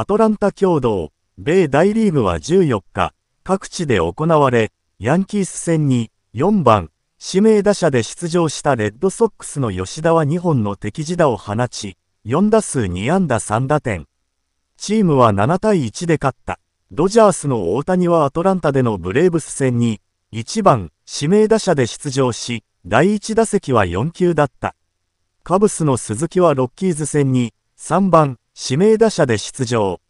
アトランタ共同、米大リーグは14日、各地で行われ、ヤンキース戦に4番指名打者で出場したレッドソックスの吉田は2本の敵地打を放ち、4打数2安打3打点。チームは7対1で勝った。ドジャースの大谷はアトランタでのブレーブス戦に、1番指名打者で出場し、第1打席は4球だった。カブスの鈴木はロッキーズ戦に、3番指名打者で出場。